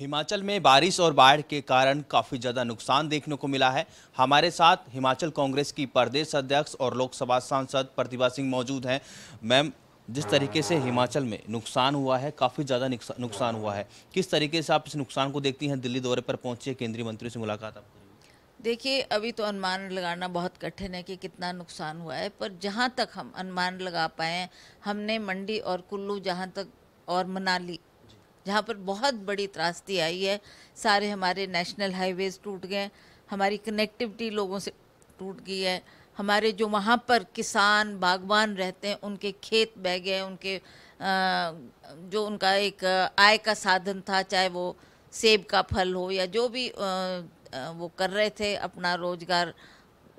हिमाचल में बारिश और बाढ़ के कारण काफ़ी ज़्यादा नुकसान देखने को मिला है हमारे साथ हिमाचल कांग्रेस की प्रदेश अध्यक्ष और लोकसभा सांसद प्रतिभा सिंह मौजूद हैं मैम जिस तरीके से हिमाचल में नुकसान हुआ है काफ़ी ज़्यादा नुकसान हुआ है किस तरीके से आप इस नुकसान को देखती हैं दिल्ली दौरे पर पहुँचिए केंद्रीय मंत्री से मुलाकात आप देखिए अभी तो अनुमान लगाना बहुत कठिन है कि कितना नुकसान हुआ है पर जहाँ तक हम अनुमान लगा पाए हमने मंडी और कुल्लू जहाँ तक और मनाली जहाँ पर बहुत बड़ी त्रासदी आई है सारे हमारे नेशनल हाईवेज़ टूट गए हमारी कनेक्टिविटी लोगों से टूट गई है हमारे जो वहाँ पर किसान बागवान रहते हैं उनके खेत बह गए उनके जो उनका एक आय का साधन था चाहे वो सेब का फल हो या जो भी वो कर रहे थे अपना रोजगार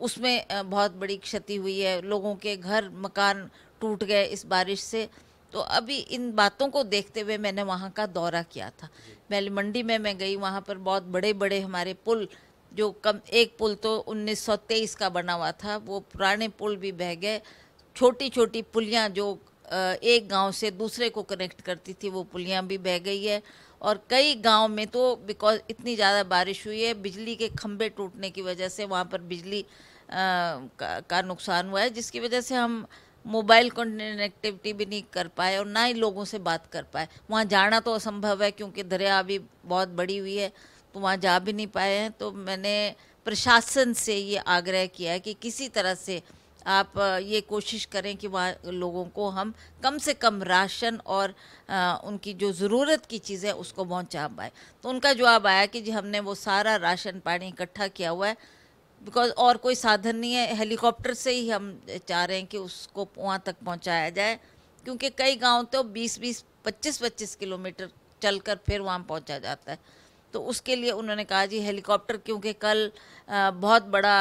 उसमें बहुत बड़ी क्षति हुई है लोगों के घर मकान टूट गए इस बारिश से तो अभी इन बातों को देखते हुए मैंने वहाँ का दौरा किया था मैल मंडी में मैं गई वहाँ पर बहुत बड़े बड़े हमारे पुल जो कम एक पुल तो 1923 का बना हुआ था वो पुराने पुल भी बह गए छोटी छोटी पुलियाँ जो एक गांव से दूसरे को कनेक्ट करती थी वो पुलियाँ भी बह गई है और कई गांव में तो बिकॉज इतनी ज़्यादा बारिश हुई है बिजली के खंभे टूटने की वजह से वहाँ पर बिजली आ, का, का नुकसान हुआ है जिसकी वजह से हम मोबाइल कनेक्टिविटी भी नहीं कर पाए और ना ही लोगों से बात कर पाए वहाँ जाना तो असंभव है क्योंकि दरिया अभी बहुत बड़ी हुई है तो वहाँ जा भी नहीं पाए हैं तो मैंने प्रशासन से ये आग्रह किया है कि किसी तरह से आप ये कोशिश करें कि वहाँ लोगों को हम कम से कम राशन और उनकी जो ज़रूरत की चीज़ें उसको पहुँचा पाए तो उनका जवाब आया कि जी हमने वो सारा राशन पानी इकट्ठा किया हुआ है बिकॉज और कोई साधन नहीं है हेलीकॉप्टर से ही हम चाह रहे हैं कि उसको वहाँ तक पहुँचाया जाए क्योंकि कई गांव तो 20-20 25-25 किलोमीटर चलकर फिर वहाँ पहुँचा जाता है तो उसके लिए उन्होंने कहा जी हेलीकॉप्टर क्योंकि कल बहुत बड़ा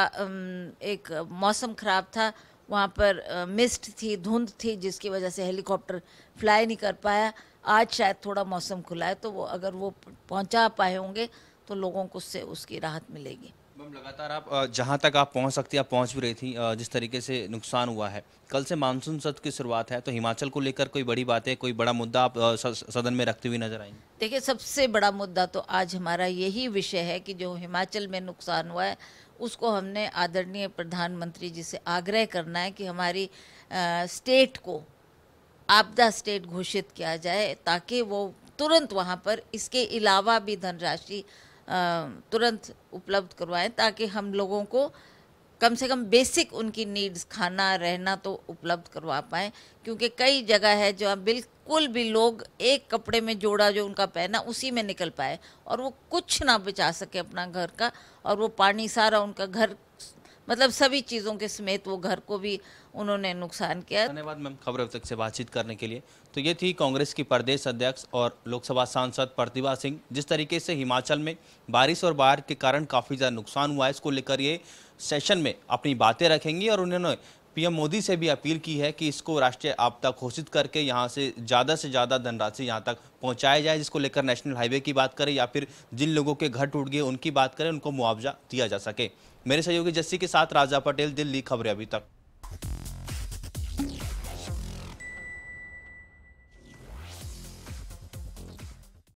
एक मौसम ख़राब था वहाँ पर मिस्ट थी धुंध थी जिसकी वजह से हेलीकॉप्टर फ्लाई नहीं कर पाया आज शायद थोड़ा मौसम खुला है तो वो अगर वो पहुँचा पाए होंगे तो लोगों को उससे उसकी राहत मिलेगी लगातार आप जहां तक आप पहुंच सकती आप पहुंच भी रही थी जिस तरीके से नुकसान हुआ है कल से मानसून सत्र की शुरुआत है तो हिमाचल को लेकर कोई बड़ी बात है कोई बड़ा मुद्दा आप सदन में रखते हुए नजर आएंगे देखिए सबसे बड़ा मुद्दा तो आज हमारा यही विषय है कि जो हिमाचल में नुकसान हुआ है उसको हमने आदरणीय प्रधानमंत्री जी से आग्रह करना है कि हमारी आ, स्टेट को आपदा स्टेट घोषित किया जाए ताकि वो तुरंत वहाँ पर इसके अलावा भी धनराशि तुरंत उपलब्ध करवाएं ताकि हम लोगों को कम से कम बेसिक उनकी नीड्स खाना रहना तो उपलब्ध करवा पाएँ क्योंकि कई जगह है जो बिल्कुल भी लोग एक कपड़े में जोड़ा जो उनका पहना उसी में निकल पाए और वो कुछ ना बचा सके अपना घर का और वो पानी सारा उनका घर मतलब सभी चीज़ों के समेत वो घर को भी उन्होंने नुकसान किया धन्यवाद मैम खबर तक से बातचीत करने के लिए तो ये थी कांग्रेस की प्रदेश अध्यक्ष और लोकसभा सांसद प्रतिभा सिंह जिस तरीके से हिमाचल में बारिश और बाढ़ के कारण काफ़ी ज़्यादा नुकसान हुआ है इसको लेकर ये सेशन में अपनी बातें रखेंगी और उन्होंने पीएम मोदी से भी अपील की है कि इसको राष्ट्रीय आपदा घोषित करके यहाँ से ज़्यादा से ज़्यादा धनराशि यहाँ तक पहुँचाया जाए जिसको लेकर नेशनल हाईवे की बात करें या फिर जिन लोगों के घर टूट गए उनकी बात करें उनको मुआवजा दिया जा सके मेरे सहयोगी जस्सी के साथ राजा पटेल दिल्ली खबरें अभी तक